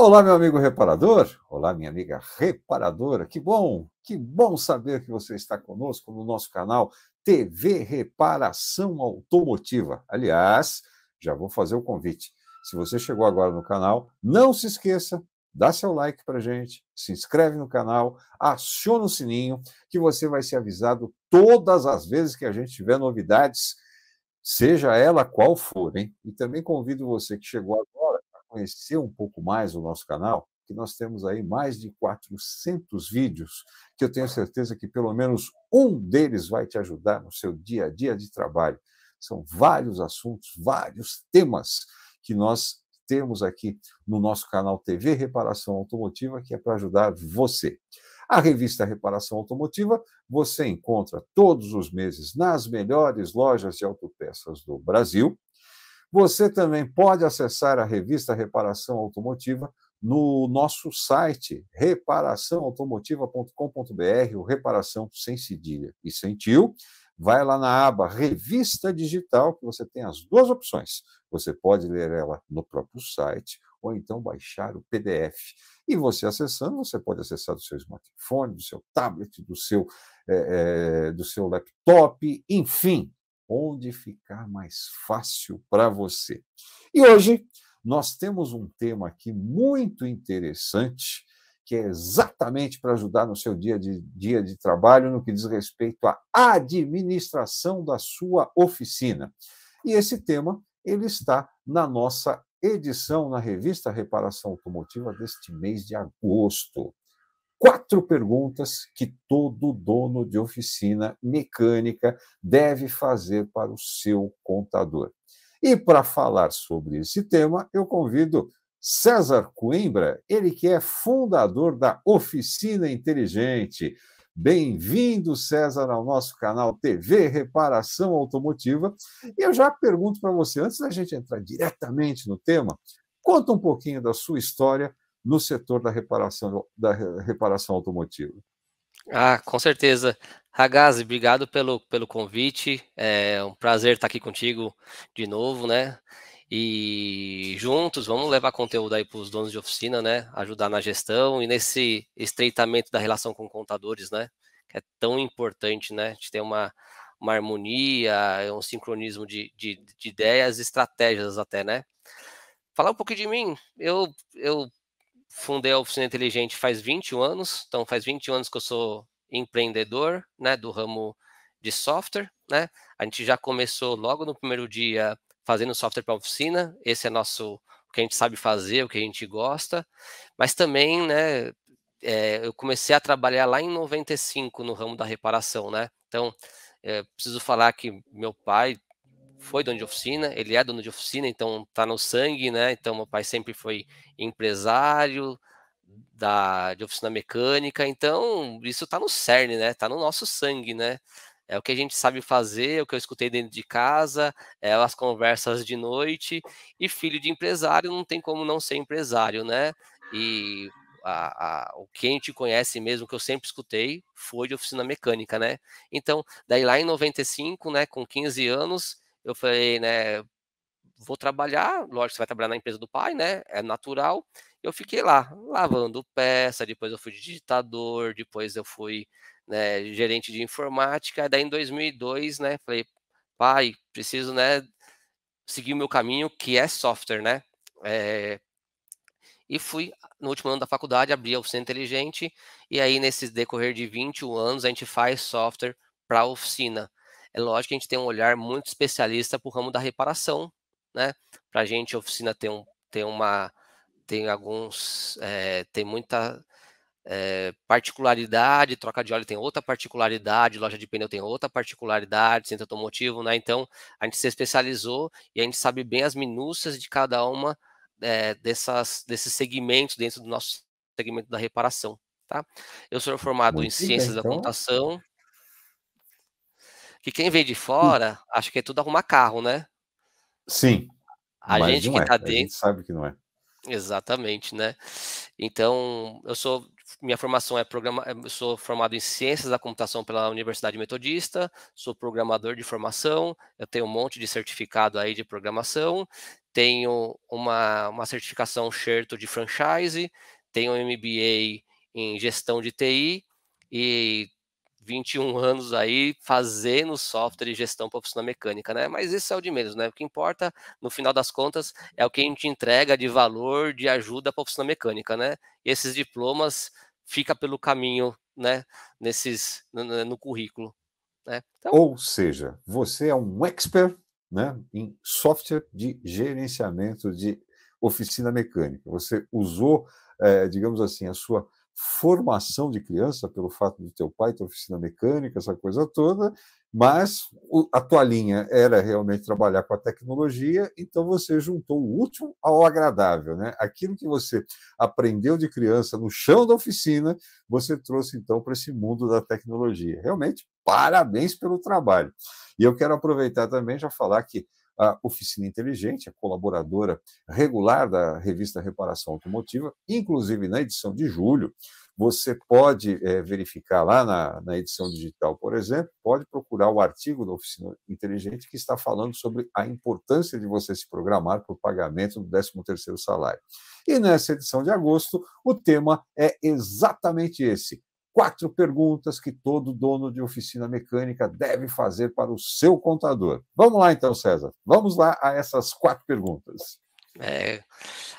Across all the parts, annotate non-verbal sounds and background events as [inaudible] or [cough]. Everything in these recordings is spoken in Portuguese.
Olá, meu amigo reparador. Olá, minha amiga reparadora. Que bom, que bom saber que você está conosco no nosso canal TV Reparação Automotiva. Aliás, já vou fazer o convite. Se você chegou agora no canal, não se esqueça, dá seu like para gente, se inscreve no canal, aciona o sininho, que você vai ser avisado todas as vezes que a gente tiver novidades, seja ela qual for, hein? E também convido você que chegou agora conhecer um pouco mais o nosso canal, que nós temos aí mais de 400 vídeos, que eu tenho certeza que pelo menos um deles vai te ajudar no seu dia a dia de trabalho. São vários assuntos, vários temas que nós temos aqui no nosso canal TV Reparação Automotiva, que é para ajudar você. A revista Reparação Automotiva você encontra todos os meses nas melhores lojas de autopeças do Brasil você também pode acessar a revista Reparação Automotiva no nosso site reparaçãoautomotiva.com.br, o reparação sem cedilha e sem tio. Vai lá na aba Revista Digital, que você tem as duas opções. Você pode ler ela no próprio site ou então baixar o PDF. E você acessando, você pode acessar do seu smartphone, do seu tablet, do seu, é, é, do seu laptop, enfim, onde ficar mais fácil para você. E hoje nós temos um tema aqui muito interessante, que é exatamente para ajudar no seu dia de, dia de trabalho no que diz respeito à administração da sua oficina. E esse tema ele está na nossa edição na revista Reparação Automotiva deste mês de agosto quatro perguntas que todo dono de oficina mecânica deve fazer para o seu contador. E para falar sobre esse tema, eu convido César Coimbra, ele que é fundador da Oficina Inteligente. Bem-vindo, César, ao nosso canal TV Reparação Automotiva. E eu já pergunto para você, antes da gente entrar diretamente no tema, conta um pouquinho da sua história no setor da reparação, da reparação automotiva. Ah, com certeza. Ragazzi, obrigado pelo, pelo convite. É um prazer estar aqui contigo de novo, né? E juntos vamos levar conteúdo aí para os donos de oficina, né? Ajudar na gestão e nesse estreitamento da relação com contadores, né? Que é tão importante, né? A gente tem uma, uma harmonia, é um sincronismo de, de, de ideias, estratégias até, né? Falar um pouquinho de mim. Eu, eu fundei a Oficina Inteligente faz 21 anos, então faz 21 anos que eu sou empreendedor, né, do ramo de software, né? A gente já começou logo no primeiro dia fazendo software para a oficina, esse é nosso o que a gente sabe fazer, o que a gente gosta, mas também, né, é, eu comecei a trabalhar lá em 95 no ramo da reparação, né? Então, é, preciso falar que meu pai foi dono de oficina, ele é dono de oficina, então tá no sangue, né? Então meu pai sempre foi empresário da de oficina mecânica, então isso tá no cerne, né? Tá no nosso sangue, né? É o que a gente sabe fazer, é o que eu escutei dentro de casa, é as conversas de noite, e filho de empresário não tem como não ser empresário, né? E a, a, o que a gente conhece mesmo, que eu sempre escutei, foi de oficina mecânica, né? Então, daí lá em 95, né, com 15 anos, eu falei, né, vou trabalhar, lógico, você vai trabalhar na empresa do pai, né, é natural. Eu fiquei lá, lavando peça, depois eu fui digitador, depois eu fui né, gerente de informática. Daí em 2002, né, falei, pai, preciso, né, seguir o meu caminho, que é software, né. É... E fui, no último ano da faculdade, abri a Oficina Inteligente, e aí, nesse decorrer de 21 anos, a gente faz software para a oficina. É lógico que a gente tem um olhar muito especialista para o ramo da reparação, né? Para a gente, a oficina tem, um, tem uma. Tem alguns. É, tem muita. É, particularidade, troca de óleo tem outra particularidade, loja de pneu tem outra particularidade, centro automotivo, né? Então a gente se especializou e a gente sabe bem as minúcias de cada uma é, dessas, desses segmentos dentro do nosso segmento da reparação, tá? Eu sou formado Muito em ciências então. da computação, que quem vem de hum. fora acha que é tudo arrumar carro, né? Sim. A gente que é. tá dentro. A gente sabe que não é. Exatamente, né? Então, eu sou minha formação é programa, eh, eu sou formado em ciências da computação pela Universidade Metodista, sou programador de formação, eu tenho um monte de certificado aí de programação, tenho uma, uma certificação Xerto de franchise, tenho um MBA em gestão de TI e 21 anos aí fazendo software e gestão profissional mecânica, né? Mas isso é o de menos, né? O que importa, no final das contas, é o que a gente entrega de valor, de ajuda à profissional mecânica, né? E esses diplomas fica pelo caminho, né? Nesses, no, no currículo, né? Então... Ou seja, você é um expert, né? Em software de gerenciamento de oficina mecânica. Você usou, é, digamos assim, a sua formação de criança, pelo fato do teu pai ter oficina mecânica, essa coisa toda, mas a tua linha era realmente trabalhar com a tecnologia, então você juntou o útil ao agradável, né? Aquilo que você aprendeu de criança no chão da oficina, você trouxe então para esse mundo da tecnologia. Realmente, parabéns pelo trabalho. E eu quero aproveitar também já falar que a Oficina Inteligente, a colaboradora regular da revista Reparação Automotiva, inclusive na edição de julho. Você pode é, verificar lá na, na edição digital, por exemplo, pode procurar o artigo da Oficina Inteligente que está falando sobre a importância de você se programar para o pagamento do 13 salário. E nessa edição de agosto, o tema é exatamente esse, quatro perguntas que todo dono de oficina mecânica deve fazer para o seu contador. Vamos lá, então, César. Vamos lá a essas quatro perguntas. É,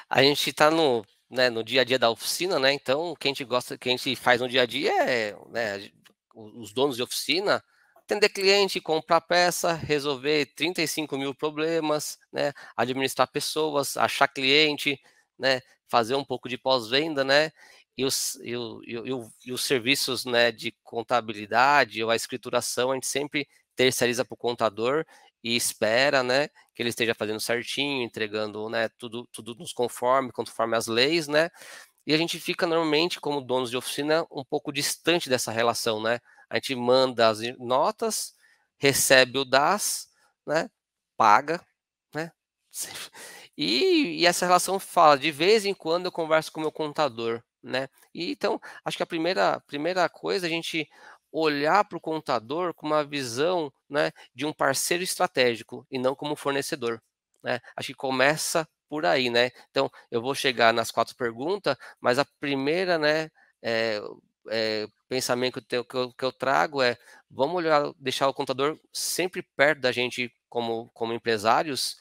a gente está no, né, no dia a dia da oficina, né? Então, quem a gente gosta, quem a gente faz no dia a dia é né, os donos de oficina atender cliente, comprar peça, resolver 35 mil problemas, né? Administrar pessoas, achar cliente, né? Fazer um pouco de pós-venda, né? e os, e, o, e, o, e os serviços né, de contabilidade ou a escrituração, a gente sempre terceiriza para o contador e espera né, que ele esteja fazendo certinho, entregando né, tudo, tudo nos conforme, conforme as leis, né? E a gente fica normalmente, como donos de oficina, um pouco distante dessa relação, né? A gente manda as notas, recebe o DAS, né? Paga, né? [laughs] E, e essa relação fala, de vez em quando eu converso com o meu contador, né? E, então, acho que a primeira, primeira coisa é a gente olhar para o contador com uma visão né, de um parceiro estratégico e não como fornecedor. Né? Acho que começa por aí, né? Então, eu vou chegar nas quatro perguntas, mas a primeira, né, é, é, pensamento que eu, que eu, trago é vamos olhar, deixar o contador sempre perto da gente como, como empresários,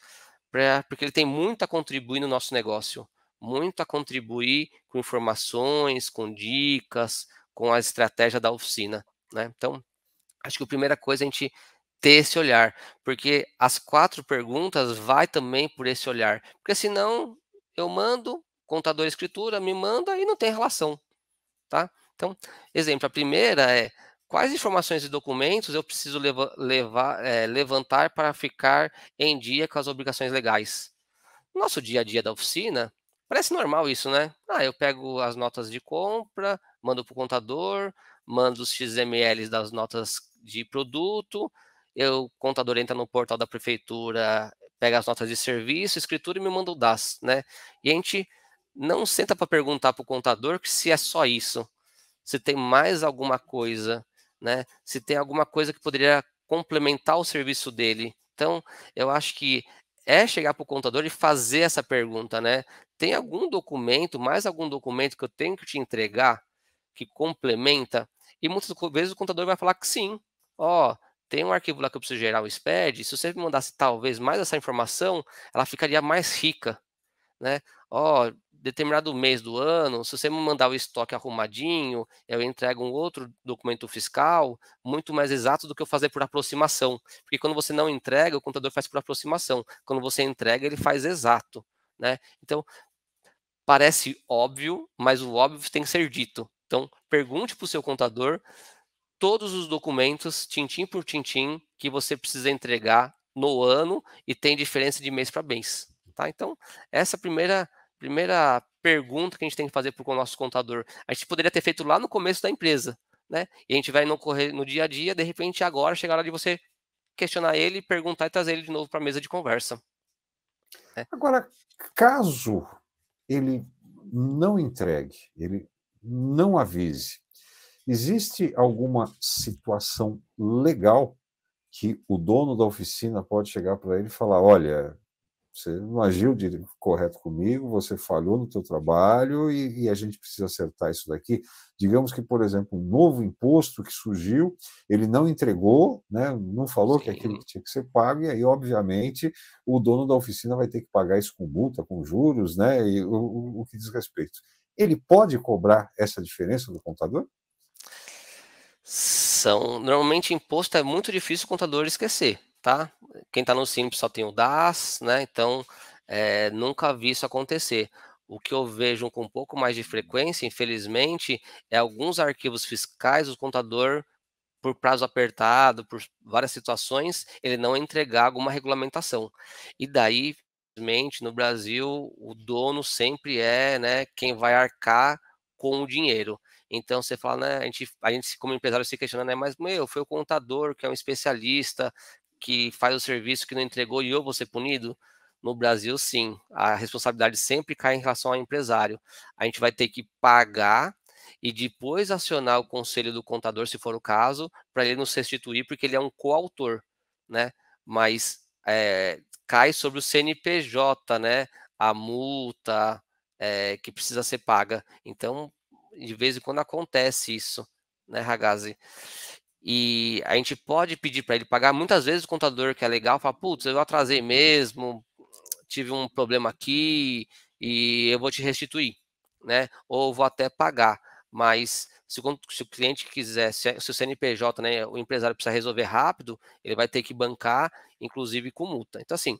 pra, porque ele tem muito a contribuir no nosso negócio muito a contribuir com informações, com dicas, com a estratégia da oficina. Né? Então, acho que a primeira coisa é a gente ter esse olhar, porque as quatro perguntas vai também por esse olhar, porque senão eu mando contador escritura me manda e não tem relação, tá? Então, exemplo, a primeira é quais informações e documentos eu preciso leva, levar, é, levantar para ficar em dia com as obrigações legais. nosso dia a dia da oficina, Parece normal isso, né? Ah, eu pego as notas de compra, mando para o contador, mando os XMLs das notas de produto, eu, o contador entra no portal da prefeitura, pega as notas de serviço, escritura e me manda o DAS, né? E a gente não senta para perguntar para o contador se é só isso, se tem mais alguma coisa, né? Se tem alguma coisa que poderia complementar o serviço dele. Então, eu acho que é chegar para o contador e fazer essa pergunta, né? Tem algum documento, mais algum documento que eu tenho que te entregar que complementa? E muitas vezes o contador vai falar que sim. Ó, oh, tem um arquivo lá que eu preciso gerar o SPED. Se você me mandasse talvez mais essa informação, ela ficaria mais rica, né? Ó, oh, determinado mês do ano, se você me mandar o estoque arrumadinho, eu entrego um outro documento fiscal muito mais exato do que eu fazer por aproximação. Porque quando você não entrega, o contador faz por aproximação. Quando você entrega, ele faz exato. Né? Então, parece óbvio, mas o óbvio tem que ser dito. Então, pergunte para o seu contador todos os documentos, tintim por tintim, que você precisa entregar no ano e tem diferença de mês para mês. Tá? Então, essa é primeira primeira pergunta que a gente tem que fazer para o nosso contador. A gente poderia ter feito lá no começo da empresa, né? E a gente vai no, correr, no dia a dia, de repente agora chegar lá de você questionar ele, perguntar e trazer ele de novo para a mesa de conversa. Né? Agora, caso ele não entregue, ele não avise, existe alguma situação legal que o dono da oficina pode chegar para ele e falar: olha, você não agiu de, correto comigo, você falhou no teu trabalho e, e, a gente precisa acertar isso daqui. Digamos que, por exemplo, um novo imposto que surgiu, ele não entregou, né, não falou Sim. que é aquilo que tinha que ser pago, e aí, obviamente, o dono da oficina vai ter que pagar isso com multa, com juros, né, e o, o que diz respeito. Ele pode cobrar essa diferença do contador? São, normalmente, imposto é muito difícil o contador esquecer tá? Quem está no simples só tem o DAS, né? Então, é, nunca vi isso acontecer. O que eu vejo com um pouco mais de frequência, infelizmente, é alguns arquivos fiscais, o contador, por prazo apertado, por várias situações, ele não entregar alguma regulamentação. E daí, infelizmente, no Brasil, o dono sempre é né, quem vai arcar com o dinheiro. Então você fala, né? A gente, a gente como empresário se questiona, né? Mas meu, foi o contador que é um especialista, que faz o serviço que não entregou e eu vou ser punido? No Brasil, sim. A responsabilidade sempre cai em relação ao empresário. A gente vai ter que pagar e depois acionar o conselho do contador, se for o caso, para ele nos restituir, porque ele é um coautor, né? Mas é, cai sobre o CNPJ, né? A multa é, que precisa ser paga. Então, de vez em quando acontece isso, né, Ragazzi? E a gente pode pedir para ele pagar. Muitas vezes o contador que é legal fala: Putz, eu atrasei mesmo, tive um problema aqui e eu vou te restituir, né? Ou vou até pagar. Mas se o, se o cliente quiser, se, se, o CNPJ, né, o empresário precisa resolver rápido, ele vai ter que bancar, inclusive com multa. Então, assim,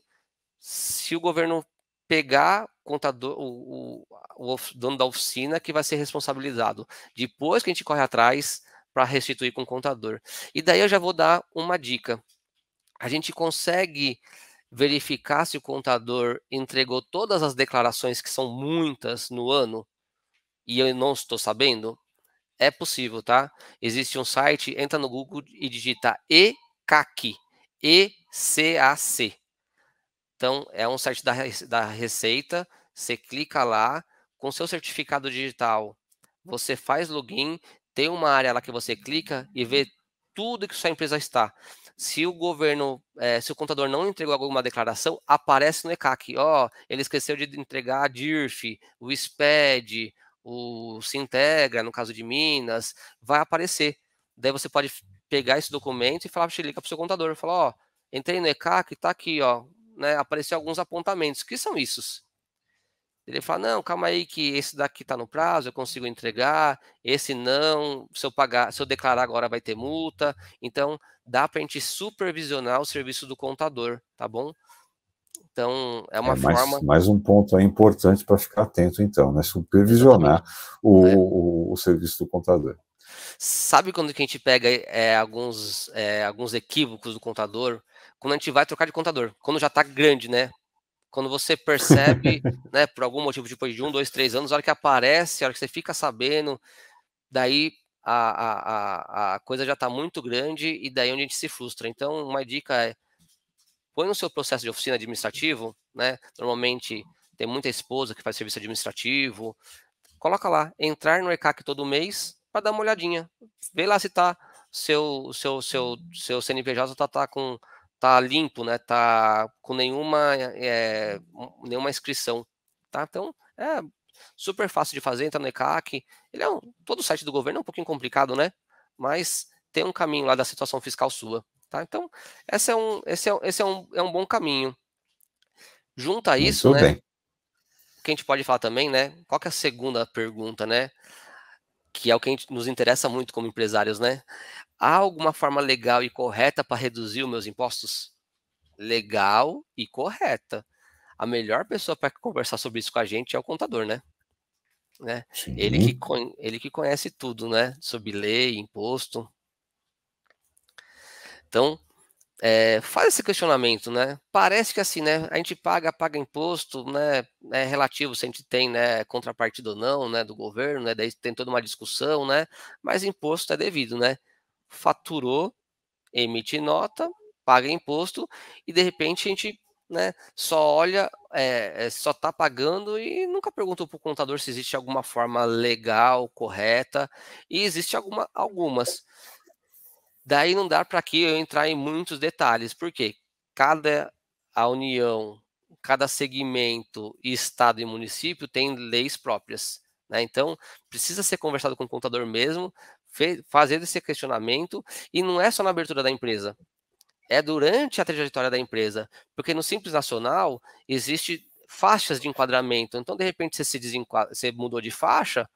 se o governo pegar o contador, o, o, o dono da oficina que vai ser responsabilizado. Depois que a gente corre atrás para restituir com o contador. E daí eu já vou dar uma dica. A gente consegue verificar se o contador entregou todas as declarações, que são muitas no ano, e eu não estou sabendo? É possível, tá? Existe um site, entra no Google e digita ECAC, E-C-A-C. Então, é um site da, da Receita, você clica lá, com seu certificado digital, você faz login tem uma área lá que você clica e vê tudo que sua empresa está. Se o governo, é, se o contador não entregou alguma declaração, aparece no ECAC. Ó, oh, ele esqueceu de entregar a DIRF, o SPED, o Sintegra, no caso de Minas, vai aparecer. Daí você pode pegar esse documento e falar para liga para o seu contador, falar, ó, oh, entrei no ECAC, está aqui, ó, né, apareceu alguns apontamentos. O que são isso? Ele fala: não, calma aí, que esse daqui está no prazo, eu consigo entregar, esse não, se eu pagar, se eu declarar agora vai ter multa. Então, dá para a gente supervisionar o serviço do contador, tá bom? Então, é uma é, mais, forma. Mais um ponto aí importante para ficar atento, então, né? Supervisionar o, é. o, o, serviço do contador. Sabe quando que a gente pega é, alguns, é, alguns equívocos do contador? Quando a gente vai trocar de contador, quando já está grande, né? quando você percebe, [laughs] né, por algum motivo, depois tipo, de um, dois, três anos, a hora que aparece, a hora que você fica sabendo, daí a, a, a coisa já está muito grande e daí é onde a gente se frustra. Então, uma dica é, põe no seu processo de oficina administrativo, né, normalmente tem muita esposa que faz serviço administrativo, coloca lá, entrar no ECAC todo mês para dar uma olhadinha, vê lá se tá seu, seu, seu, seu CNPJ tá, tá com tá limpo, né? Tá com nenhuma é, nenhuma inscrição, tá? Então é super fácil de fazer, entra no ECAC. Ele é um, todo o site do governo é um pouquinho complicado, né? Mas tem um caminho lá da situação fiscal sua, tá? Então esse é um esse é, esse é um é um bom caminho. Junta isso, Muito né? Bem. O que a gente pode falar também, né? Qual que é a segunda pergunta, né? que é o que nos interessa muito como empresários, né? Há alguma forma legal e correta para reduzir os meus impostos? Legal e correta. A melhor pessoa para conversar sobre isso com a gente é o contador, né? né? Ele, que, ele que conhece tudo, né? Sobre lei, imposto. Então, é, faz esse questionamento, né? Parece que assim, né? A gente paga, paga imposto, né? É relativo se a gente tem, né? Contrapartida ou não, né? Do governo, né? Daí tem toda uma discussão, né? Mas imposto é devido, né? Faturou, emite nota, paga imposto e de repente a gente, né? Só olha, é, só tá pagando e nunca perguntou para o contador se existe alguma forma legal, correta e existe alguma, algumas. Daí não dá para aqui eu entrar em muitos detalhes, porque cada a União, cada segmento, estado e município tem leis próprias. Né? Então, precisa ser conversado com o contador mesmo, fazer esse questionamento, e não é só na abertura da empresa, é durante a trajetória da empresa, porque no Simples Nacional existe faixas de enquadramento. Então, de repente, você se desenquadra, você mudou de faixa,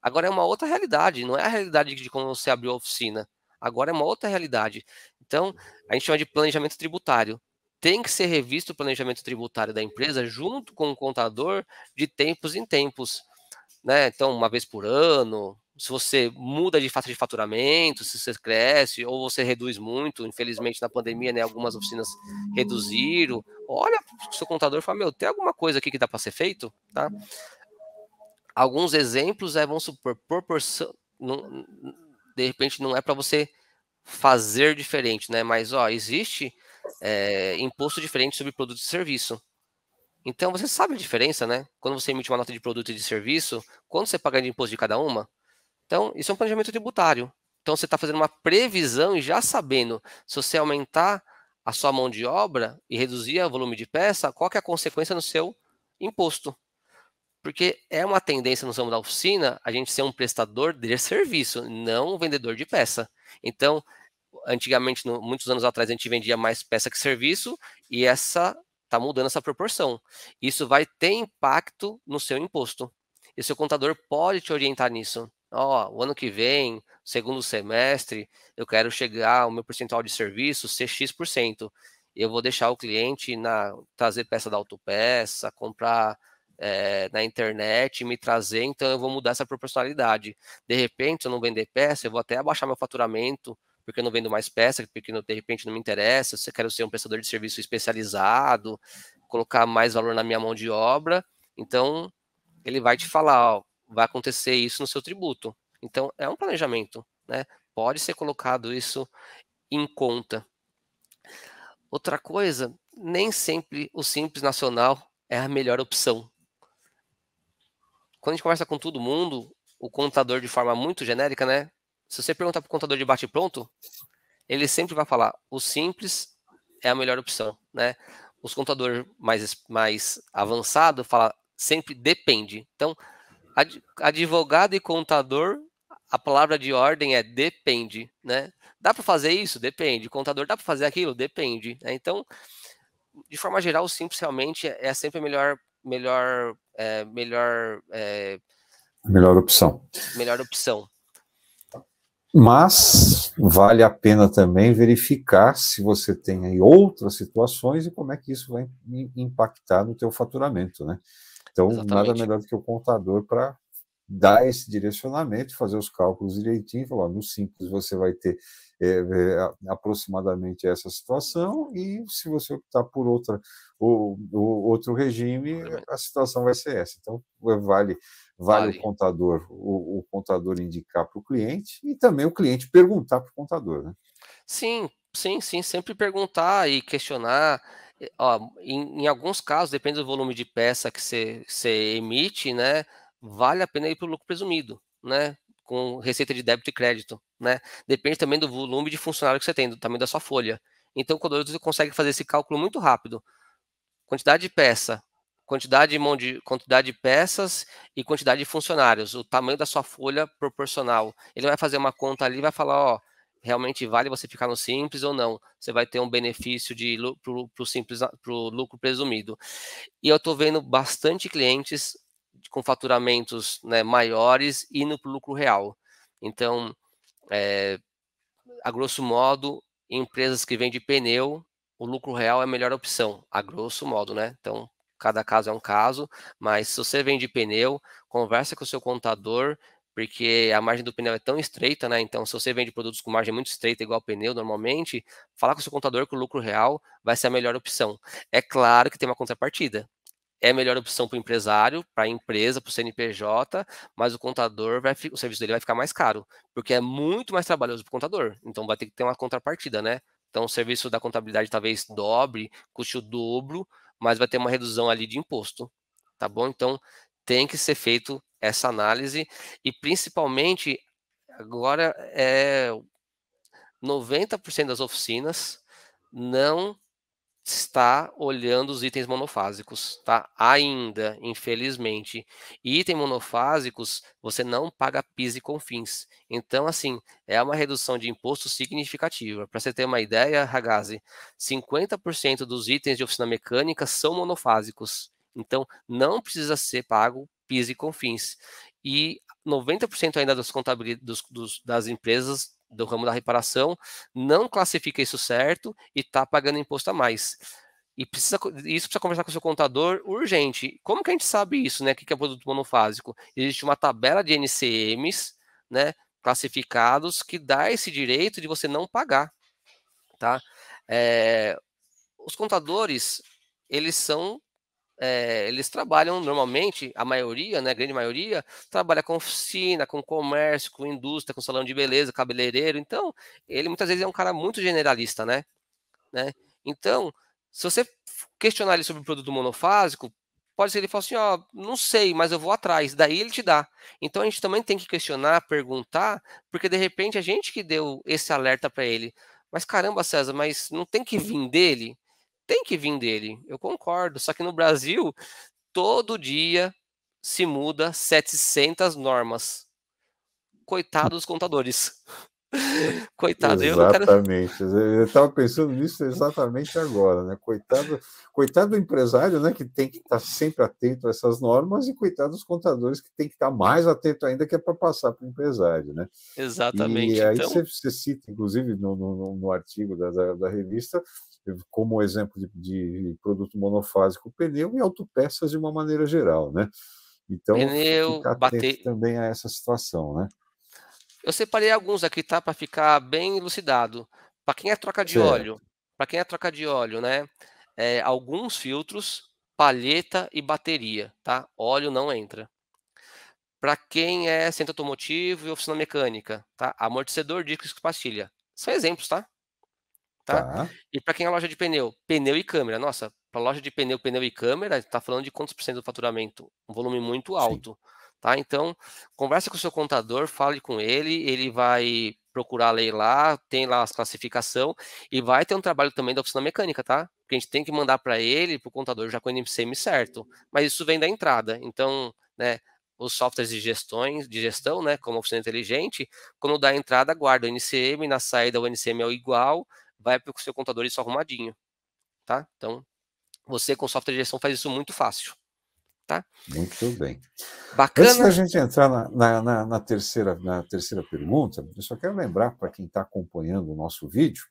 agora é uma outra realidade, não é a realidade de quando você abriu a oficina. Agora é uma outra realidade. Então, a gente chama de planejamento tributário. Tem que ser revisto o planejamento tributário da empresa junto com o contador de tempos em tempos. Né? Então, uma vez por ano, se você muda de faixa de faturamento, se você cresce ou você reduz muito, infelizmente na pandemia, né, algumas oficinas reduziram. Olha, o seu contador fala, meu, tem alguma coisa aqui que dá para ser feito, tá? Alguns exemplos é, vamos supor, proporção, de repente não é para você fazer diferente, né? Mas ó, existe é, imposto diferente sobre produto e serviço. Então você sabe a diferença, né? Quando você emite uma nota de produto e de serviço, quando você paga de imposto de cada uma. Então, isso é um planejamento tributário. Então você está fazendo uma previsão e já sabendo, se você aumentar a sua mão de obra e reduzir o volume de peça, qual que é a consequência no seu imposto porque é uma tendência no ramo da oficina a gente ser um prestador de serviço, não um vendedor de peça. Então, antigamente, no, muitos anos atrás, a gente vendia mais peça que serviço e essa está mudando essa proporção. Isso vai ter impacto no seu imposto. E seu contador pode te orientar nisso. Ó, oh, o ano que vem, segundo semestre, eu quero chegar ao meu percentual de serviço ser X%. Eu vou deixar o cliente na, trazer peça da autopeça, comprar é, na internet me trazer, então eu vou mudar essa proporcionalidade. De repente, se eu não vender peça, eu vou até abaixar meu faturamento, porque eu não vendo mais peça, porque de repente não me interessa, se eu quero ser um prestador de serviço especializado, colocar mais valor na minha mão de obra, então ele vai te falar, ó, vai acontecer isso no seu tributo. Então é um planejamento, né? Pode ser colocado isso em conta. Outra coisa, nem sempre o simples nacional é a melhor opção quando a gente conversa com todo mundo, o contador de forma muito genérica, né? Se você perguntar para o contador de bate-pronto, ele sempre vai falar: o simples é a melhor opção, né? Os contadores mais, mais avançados falam sempre depende. Então, advogado e contador, a palavra de ordem é depende, né? Dá para fazer isso? Depende. Contador, dá para fazer aquilo? Depende. Né? Então, de forma geral, o simples realmente é, é sempre a melhor melhor é, melhor é, melhor opção. Melhor opção. Mas vale a pena também verificar se você tem aí outras situações e como é que isso vai impactar no teu faturamento, né? Então, Exatamente. nada melhor do que o contador para dar esse direcionamento, fazer os cálculos direitinho, falar, no simples você vai ter é, aproximadamente essa situação, e se você optar por outra, ou, ou outro regime, a situação vai ser essa. Então, vale, é, vale, vale. o contador, o, o contador indicar para o cliente e também o cliente perguntar para o contador. Né? Sim, sim, sim, sempre perguntar e questionar. Eh, ó, em, em alguns casos, depende do volume de peça que você emite, né? vale a pena ir para o lucro presumido, né? Com receita de débito e crédito, né? Depende também do volume de funcionário que você tem, do tamanho da sua folha. Então, quando você consegue fazer esse cálculo muito rápido, quantidade de peça, quantidade de, mão de, quantidade de peças e quantidade de funcionários, o tamanho da sua folha proporcional. Ele vai fazer uma conta ali, vai falar, ó, realmente vale você ficar no simples ou não. Você vai ter um benefício de para o simples, para o lucro presumido. E eu estou vendo bastante clientes com faturamentos né, maiores e no lucro real. Então, é, a grosso modo, empresas que vendem pneu, o lucro real é a melhor opção, a grosso modo, né? Então, cada caso é um caso, mas se você vende pneu, conversa com o seu contador, porque a margem do pneu é tão estreita, né? Então, se você vende produtos com margem muito estreita, igual pneu normalmente, falar com o seu contador que o lucro real vai ser a melhor opção. É claro que tem uma contrapartida é a melhor opção para o empresário, para a empresa, para o CNPJ, mas o contador vai, o serviço dele vai ficar mais caro, porque é muito mais trabalhoso para o contador. Então vai ter que ter uma contrapartida, né? Então o serviço da contabilidade talvez dobre, custe o dobro, mas vai ter uma redução ali de imposto, tá bom? Então tem que ser feito essa análise e principalmente agora é 90% das oficinas não está olhando os itens monofásicos, tá? Ainda, infelizmente. itens monofásicos, você não paga PIS e CONFINS. Então, assim, é uma redução de imposto significativa. Para você ter uma ideia, Ragazzi, 50% dos itens de oficina mecânica são monofásicos. Então, não precisa ser pago PIS e CONFINS. E 90% ainda dos, dos, dos das empresas do ramo da reparação, não classifica isso certo e está pagando imposto a mais. E precisa, isso precisa conversar com o seu contador urgente. Como que a gente sabe isso, né? O que é produto monofásico? Existe uma tabela de NCMs, né? Classificados que dá esse direito de você não pagar, tá? É, os contadores, eles são é, eles trabalham normalmente, a maioria, né, a grande maioria, trabalha com oficina, com comércio, com indústria, com salão de beleza, cabeleireiro. Então, ele muitas vezes é um cara muito generalista, né? né? Então, se você questionar ele sobre o produto monofásico, pode ser ele falar assim, ó, não sei, mas eu vou atrás. Daí ele te dá. Então a gente também tem que questionar, perguntar, porque de repente a gente que deu esse alerta para ele. Mas caramba, César, mas não tem que uhum. vir dele? tem que vir dele, eu concordo. Só que no Brasil, todo dia se muda 700 normas. Coitado dos contadores. [laughs] Coitado, exatamente. eu quero... estava pensando nisso exatamente agora, né? Coitado, coitado do empresário, né? Que tem que estar tá sempre atento a essas normas e coitado dos contadores que tem que estar tá mais atento ainda que é para passar para o empresário, né? Exatamente. E aí então... você, você, cita, inclusive, no, no, no artigo da, da, da revista, como exemplo de, de produto monofásico o pneu e autopeças de uma maneira geral, né? Então, pneu, fica bater... também a essa situação, né? Eu separei alguns aqui, tá? Para ficar bem elucidado. Para quem é troca de certo. óleo, para quem é troca de óleo, né? É, alguns filtros, palheta e bateria, tá? Óleo não entra. Para quem é centro automotivo e oficina mecânica, tá? Amortecedor, disco e pastilha. São exemplos, tá? Tá? tá? E para quem é loja de pneu, pneu e câmera. Nossa, para loja de pneu, pneu e câmera, está falando de quantos por cento do faturamento? Um volume muito alto, Sim. tá? Então, conversa com o seu contador, fale com ele, ele vai procurar a lei lá, tem lá as classificação e vai ter um trabalho também da oficina mecânica, tá? Porque a gente tem que mandar para ele, para o contador, já com o NCM certo. Mas isso vem da entrada. Então, né, os softwares de gestões, de gestão, né, como a oficina inteligente, quando dá a entrada, guarda o NCM, na saída o NCM é o igual, vai para o seu contador isso arrumadinho, tá? Então, você com software de gestão faz isso muito fácil, tá? Muito bem. Bacana. Antes da gente entrar na, na, na, na terceira, na terceira pergunta, eu só quero lembrar para quem está acompanhando o nosso vídeo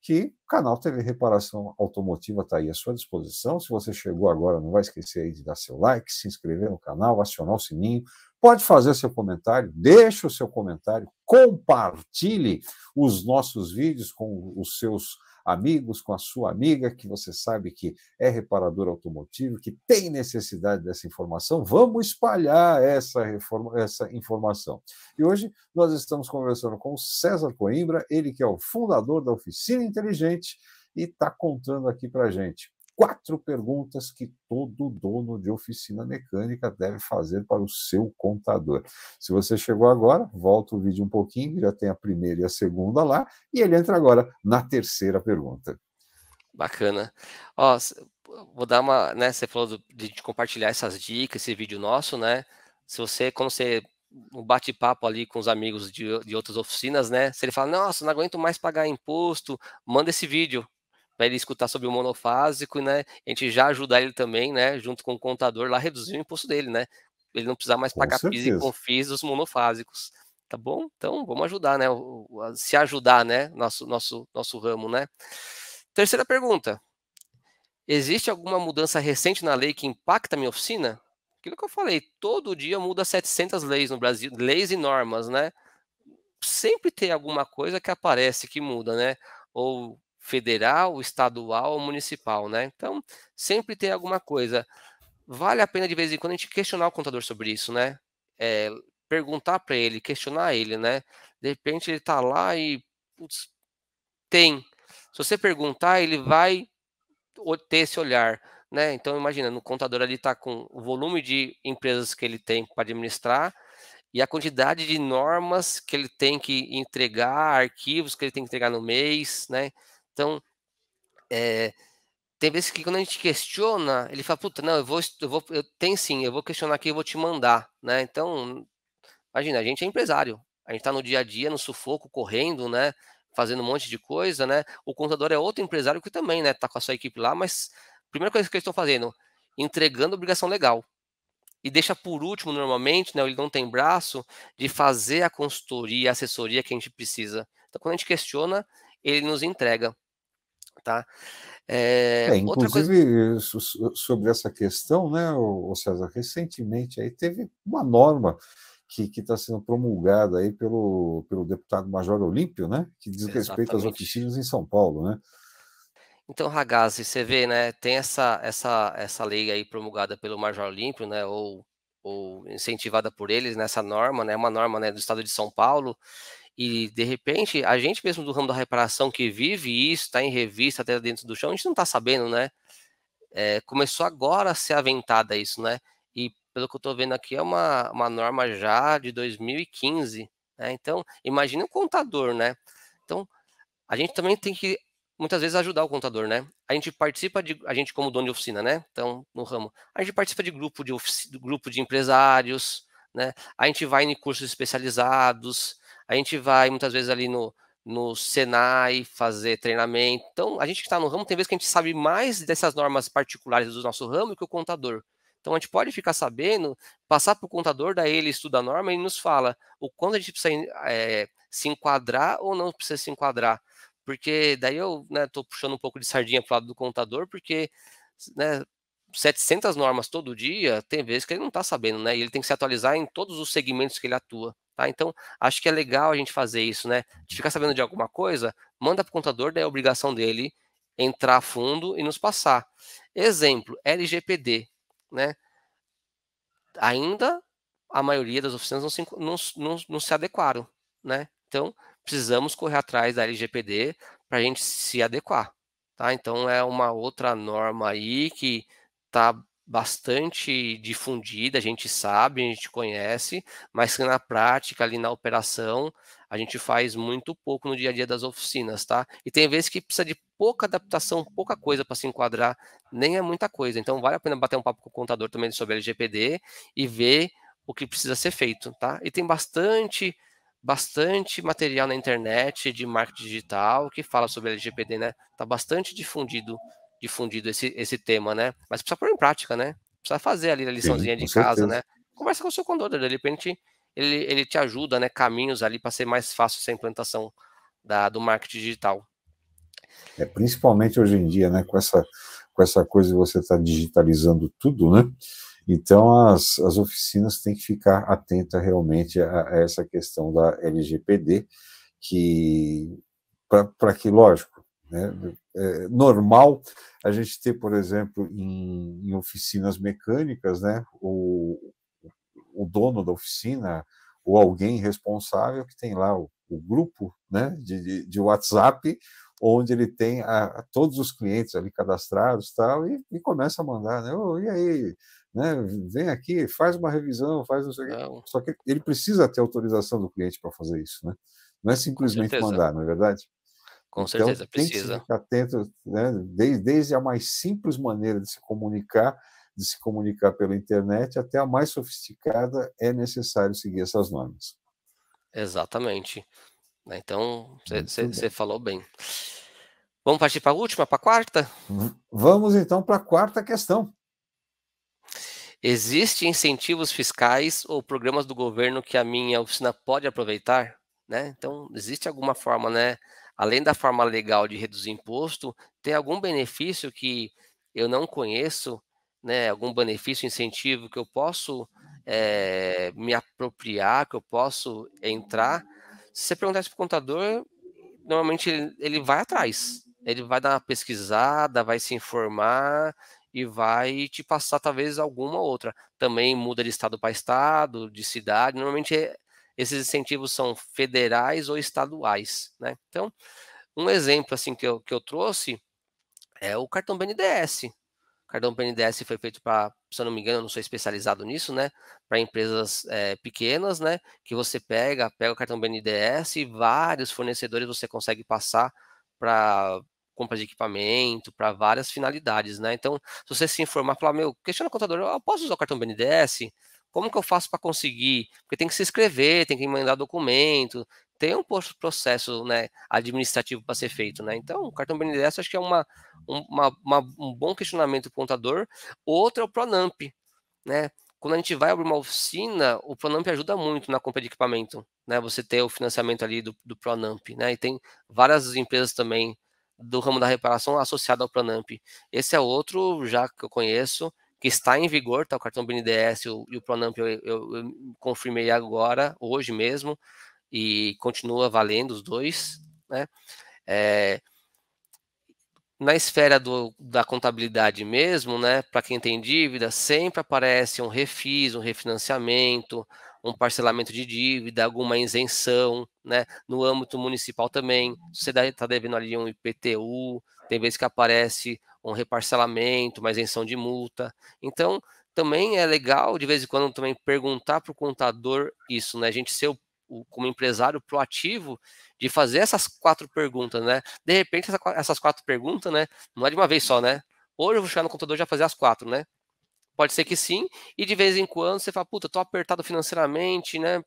que o canal TV Reparação Automotiva está aí à sua disposição. Se você chegou agora, não vai esquecer aí de dar seu like, se inscrever no canal, acionar o sininho, Pode fazer seu comentário, deixe o seu comentário, compartilhe os nossos vídeos com os seus amigos, com a sua amiga, que você sabe que é reparador automotivo, que tem necessidade dessa informação, vamos espalhar essa, reforma, essa informação. E hoje nós estamos conversando com César Coimbra, ele que é o fundador da Oficina Inteligente e está contando aqui para a gente quatro perguntas que todo dono de oficina mecânica deve fazer para o seu contador. Se você chegou agora, volta o vídeo um pouquinho, já tem a primeira e a segunda lá, e ele entra agora na terceira pergunta. Bacana. Ó, vou dar uma, né, você falou de compartilhar essas dicas, esse vídeo nosso, né? Se você, quando você um bate-papo ali com os amigos de, de outras oficinas, né? Se ele fala, nossa, não aguento mais pagar imposto, manda esse vídeo para ele escutar sobre o monofásico, né? A gente já ajudar ele também, né? Junto com o contador lá, reduzir o imposto dele, né? Ele não precisar mais pagar com PIS e CONFIS dos monofásicos. Tá bom? Então vamos ajudar, né? Se ajudar, né? Nosso, nosso, nosso ramo, né? Terceira pergunta. Existe alguma mudança recente na lei que impacta a minha oficina? Aquilo que eu falei, todo dia muda 700 leis no Brasil, leis e normas, né? Sempre tem alguma coisa que aparece que muda, né? Ou federal, estadual ou municipal, né? Então, sempre tem alguma coisa. Vale a pena de vez em quando a gente questionar o contador sobre isso, né? É, perguntar para ele, questionar ele, né? De repente ele tá lá e putz, tem. Se você perguntar, ele vai ter esse olhar, né? Então imagina, no contador ali tá com o volume de empresas que ele tem para administrar e a quantidade de normas que ele tem que entregar, arquivos que ele tem que entregar no mês, né? Então, é, tem vezes que quando a gente questiona, ele fala, puta, não, eu vou, eu vou, eu tenho sim, eu vou questionar aqui, eu vou te mandar, né? Então, imagina, a gente é empresário, a gente está no dia a dia, no sufoco, correndo, né? Fazendo um monte de coisa, né? O contador é outro empresário que também, né? Tá com a sua equipe lá, mas a primeira coisa que eles estão fazendo, entregando obrigação legal. E deixa por último, normalmente, né? Ele não tem braço de fazer a consultoria, a assessoria que a gente precisa. Então, quando a gente questiona, ele nos entrega. Tá? Eh, é, é, inclusive, coisa... Eh, sobre essa questão, né, o César, recentemente aí teve uma norma que está sendo promulgada aí pelo, pelo deputado Major Olímpio, né, que diz Exatamente. respeito às oficinas em São Paulo, né? Então, Ragazzi, você vê, né, tem essa, essa, essa lei aí promulgada pelo Major Olímpio, né, ou, ou incentivada por eles nessa norma, né, uma norma né, do Estado de São Paulo, e, de repente, a gente mesmo do ramo da reparação que vive isso, está em revista até dentro do chão, a gente não está sabendo, né? É, começou agora a ser aventada isso, né? E, pelo que eu estou vendo aqui, é uma, uma norma já de 2015. Né? Então, imagine o contador, né? Então, a gente também tem que, muitas vezes, ajudar o contador, né? A gente participa de, a gente como dono de oficina, né? Então, no ramo, a gente participa de grupo de, ofici, grupo de empresários, né? A gente vai em cursos especializados, a gente vai muitas vezes ali no, no Senai fazer treinamento. Então, a gente que está no ramo, tem vezes que a gente sabe mais dessas normas particulares do nosso ramo que o contador. Então, a gente pode ficar sabendo, passar para o contador, daí ele estuda a norma e nos fala o quanto a gente precisa é, se enquadrar ou não precisa se enquadrar. Porque daí eu estou né, puxando um pouco de sardinha para o lado do contador, porque né, 700 normas todo dia, tem vezes que ele não está sabendo, né? E ele tem que se atualizar em todos os segmentos que ele atua. Tá? Então, acho que é legal a gente fazer isso, né? De ficar sabendo de alguma coisa, manda para o contador, daí né? é obrigação dele entrar a fundo e nos passar. Exemplo, LGPD, né? Ainda a maioria das oficinas não se, não, não, não se adequaram, né? Então, precisamos correr atrás da LGPD para a gente se adequar, tá? Então, é uma outra norma aí que tá bastante difundida, a gente sabe, a gente conhece, mas que na prática, ali na operação, a gente faz muito pouco no dia a dia das oficinas, tá? E tem vezes que precisa de pouca adaptação, pouca coisa para se enquadrar, nem é muita coisa. Então vale a pena bater um papo com o contador também sobre LGPD e ver o que precisa ser feito, tá? E tem bastante bastante material na internet de marketing digital que fala sobre LGPD, né? Tá bastante difundido difundido esse, esse tema, né? Mas precisa pôr em prática, né? Precisa fazer ali a liçãozinha Sim, de casa, certeza. né? Conversa com o seu condutor de repente ele, ele te ajuda, né? Caminhos ali para ser mais fácil essa implantação da, do marketing digital. É, principalmente hoje em dia, né? Com essa, com essa coisa de você estar tá digitalizando tudo, né? Então, as, as oficinas têm que ficar atenta realmente a, a essa questão da LGPD, que, para que, lógico, né? É normal a gente ter, por exemplo, em, em oficinas mecânicas, né, o, o, dono da oficina ou alguém responsável que tem lá o, o grupo né, de, de, WhatsApp, onde ele tem a, a todos os clientes ali cadastrados tal, e, e começa a mandar, né? Oh, e aí, né, vem aqui, faz uma revisão, faz não sei o quê. Só que ele precisa ter autorização do cliente para fazer isso, né? Não é simplesmente mandar, não é verdade? Com então, certeza, então, precisa. Tem que ficar atento, né? desde, desde a mais simples maneira de se comunicar, de se comunicar pela internet, até a mais sofisticada, é necessário seguir essas normas. Exatamente. Né, então, você falou bem. Vamos partir para a última, para a quarta? Vamos então para a quarta questão. Existem incentivos fiscais ou programas do governo que a minha oficina pode aproveitar? Né? Então, existe alguma forma, né? além da forma legal de reduzir imposto, tem algum benefício que eu não conheço, né? Algum benefício, incentivo que eu posso é, me apropriar, que eu posso entrar? Se você perguntar isso para o contador, normalmente ele, ele vai atrás, ele vai dar uma pesquisada, vai se informar e vai te passar talvez alguma outra. Também muda de estado para estado, de cidade. Normalmente é, esses incentivos são federais ou estaduais, né? Então, um exemplo assim que eu, que eu trouxe é o cartão BNDES. O cartão BNDES foi feito para, se eu não me engano, eu não sou especializado nisso, né? Para empresas é, pequenas, né? Que você pega, pega o cartão BNDES e vários fornecedores você consegue passar para compra de equipamento, para várias finalidades, né? Então, se você se informar, falar, meu, questiona o contador, eu posso usar o cartão BNDES? Como que eu faço para conseguir? Porque tem que se inscrever, tem que mandar documento, tem um processo né, administrativo para ser feito, né? Então, o cartão BNDES acho que é uma, uma, uma, um bom questionamento para o contador. Outro é o Pronamp, né? Quando a gente vai abrir uma oficina, o Pronamp ajuda muito na compra de equipamento, né? Você ter o financiamento ali do, do Pronamp, né? E tem várias empresas também do ramo da reparação associada ao Pronamp. Esse é outro já que eu conheço que está em vigor, tá? O cartão BNDES e o, e o Pronamp eu, eu, eu, confirmei agora, hoje mesmo, e continua valendo os dois, né? É, na esfera do, da contabilidade mesmo, né? Para quem tem dívida, sempre aparece um refis, um refinanciamento, um parcelamento de dívida, alguma isenção, né? No âmbito municipal também, você está devendo ali um IPTU, tem vezes que aparece um reparcelamento, uma isenção de multa. Então, também é legal de vez em quando também perguntar para o contador isso, né? A gente ser o, o, como empresário proativo de fazer essas quatro perguntas, né? De repente essa, essas quatro perguntas, né? Não é de uma vez só, né? Hoje eu vou chegar no contador e já fazer as quatro, né? Pode ser que sim, e de vez em quando você fala, puta, tô apertado financeiramente, né?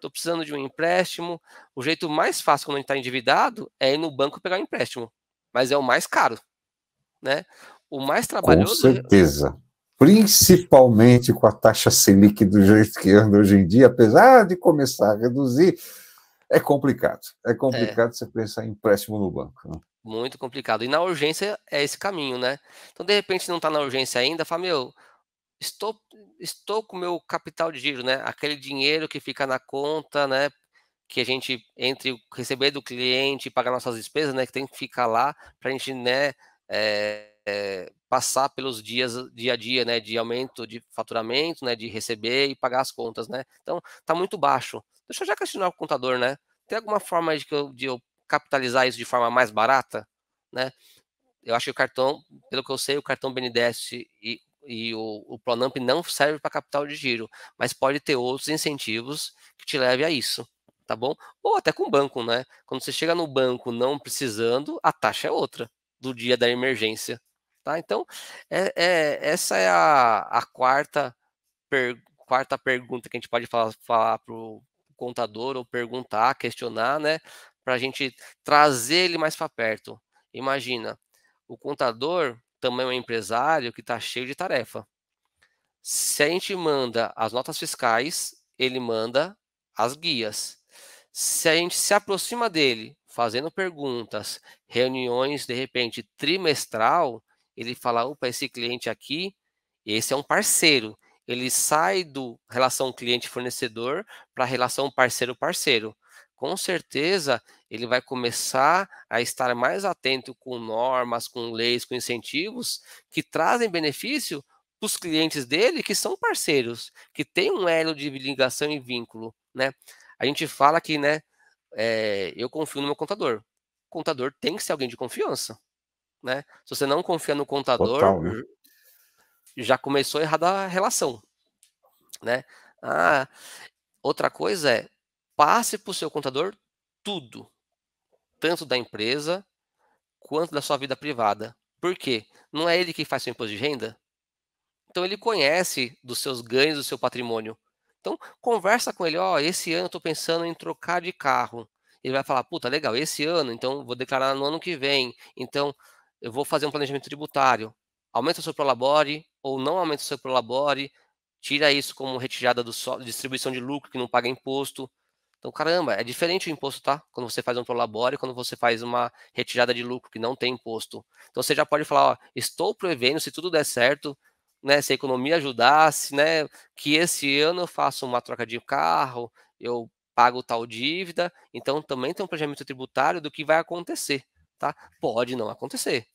Tô precisando de um empréstimo. O jeito mais fácil quando a gente está endividado é ir no banco pegar um empréstimo, mas é o mais caro né? O mais trabalhoso. Com é certeza. Principalmente com a taxa Selic do jeito que anda hoje em dia, apesar de começar a reduzir, é complicado. É complicado é. você pensar em empréstimo no banco. Né? Muito complicado. E na urgência é esse caminho, né? Então, de repente, não está na urgência ainda, fala, meu, estou, estou com o meu capital de giro, né? Aquele dinheiro que fica na conta, né? Que a gente, entre receber do cliente e pagar nossas despesas, né? Que tem que ficar lá para a gente, né? é, é, passar pelos dias dia a dia, né, de aumento de faturamento, né, de receber e pagar as contas, né. Então tá muito baixo. Deixa eu já questionar o contador, né. Tem alguma forma de, que eu, de eu capitalizar isso de forma mais barata, né? Eu acho que o cartão, pelo que eu sei, o cartão BNDES e, e o, o Pronamp não serve para capital de giro, mas pode ter outros incentivos que te leve a isso tá bom? Ou até com banco, né? Quando você chega no banco não precisando, a taxa é outra do dia da emergência. Tá? Então, é, é essa é a, a quarta, per, quarta pergunta que a gente pode falar, falar para o contador ou perguntar, questionar, né? Para a gente trazer ele mais para perto. Imagina, o contador também é um empresário que está cheio de tarefa. Se a gente manda as notas fiscais, ele manda as guias. Se a gente se aproxima dele fazendo perguntas, reuniões de repente trimestral, ele fala, opa, esse cliente aqui, esse é um parceiro. Ele sai do relação cliente-fornecedor para a relação parceiro-parceiro. Com certeza, ele vai começar a estar mais atento com normas, com leis, com incentivos que trazem benefício para os clientes dele que são parceiros, que têm um elo de ligação e vínculo, né? A gente fala que, né, é, eu confio no meu contador. O contador tem que ser alguém de confiança. Né? Se você não confia no contador, Total, né? já começou errada a relação. Né? Ah, outra coisa é passe para o seu contador tudo, tanto da empresa quanto da sua vida privada. Por quê? Não é ele que faz seu imposto de renda? Então ele conhece dos seus ganhos, do seu patrimônio. Então, conversa com ele, ó, oh, esse ano eu estou pensando em trocar de carro. Ele vai falar, puta, legal, esse ano, então vou declarar no ano que vem. Então, eu vou fazer um planejamento tributário. Aumenta o seu prolabore ou não aumenta o seu prolabore. Tira isso como retirada do so distribuição de lucro que não paga imposto. Então, caramba, é diferente o imposto, tá? Quando você faz um prolabore, quando você faz uma retirada de lucro que não tem imposto. Então, você já pode falar, ó, estou prevendo, se tudo der certo, né, se a economia ajudasse, né, que esse ano eu faço uma troca de carro, eu pago tal dívida, então também tem um planejamento tributário do que vai acontecer, tá? Pode não acontecer,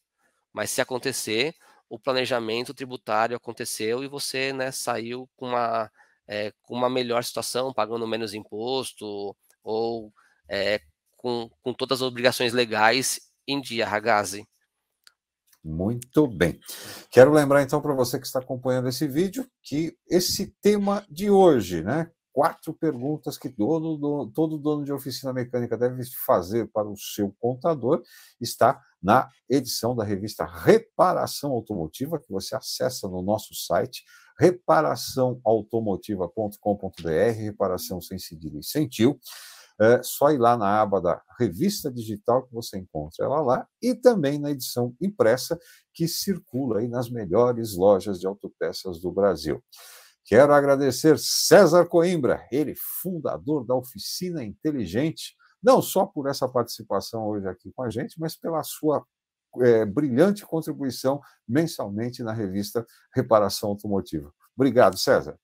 mas se acontecer, o planejamento tributário aconteceu e você, né, saiu com uma, é, com uma melhor situação, pagando menos imposto ou é, com, com todas as obrigações legais em dia, Ragazzi. Muito bem. Quero lembrar então para você que está acompanhando esse vídeo que esse tema de hoje, né? Quatro perguntas que todo todo dono de oficina mecânica deve fazer para o seu contador está na edição da revista Reparação Automotiva, que você acessa no nosso site reparaçãoautomotiva.com.br, reparação sem cedilha e sem tio é só ir lá na aba da revista digital que você encontra ela lá e também na edição impressa que circula aí nas melhores lojas de autopeças do Brasil. Quero agradecer César Coimbra, ele fundador da Oficina Inteligente, não só por essa participação hoje aqui com a gente, mas pela sua é, brilhante contribuição mensalmente na revista Reparação Automotiva. Obrigado, César.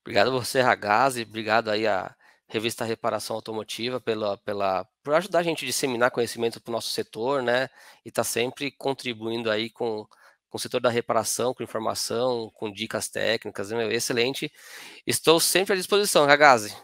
Obrigado a você, Ragazzi, obrigado aí a revista Reparação Automotiva, pela, pela, por ajudar a gente a disseminar conhecimento para o nosso setor, né? E está sempre contribuindo aí com, com o setor da reparação, com informação, com dicas técnicas. Né, meu, excelente. Estou sempre à disposição, Ragazzi.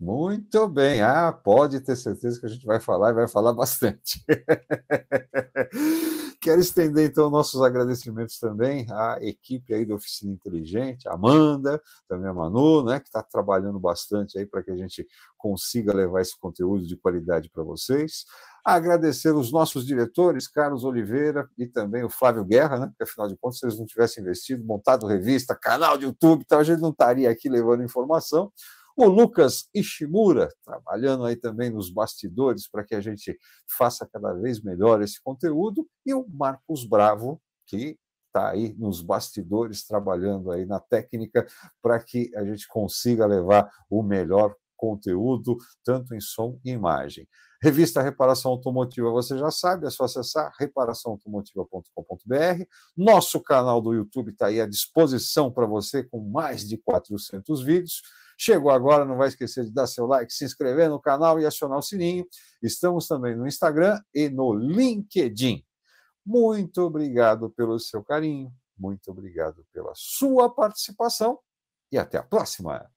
Muito bem, ah, pode ter certeza que a gente vai falar e vai falar bastante. [laughs] Quero estender então nossos agradecimentos também à equipe aí da Oficina Inteligente, a Amanda, também a Manu, né, que está trabalhando bastante aí para que a gente consiga levar esse conteúdo de qualidade para vocês. Agradecer os nossos diretores, Carlos Oliveira e também o Flávio Guerra, né, porque afinal de contas, se eles não tivessem investido, montado revista, canal de YouTube, então a gente não estaria aqui levando informação o Lucas Ishimura, trabalhando aí também nos bastidores para que a gente faça cada vez melhor esse conteúdo, e o Marcos Bravo, que está aí nos bastidores trabalhando aí na técnica para que a gente consiga levar o melhor conteúdo, tanto em som e imagem. Revista Reparação Automotiva, você já sabe, é só acessar reparaçãoautomotiva.com.br. Nosso canal do YouTube está aí à disposição para você com mais de 400 vídeos. Chegou agora, não vai esquecer de dar seu like, se inscrever no canal e acionar o sininho. Estamos também no Instagram e no LinkedIn. Muito obrigado pelo seu carinho, muito obrigado pela sua participação e até a próxima!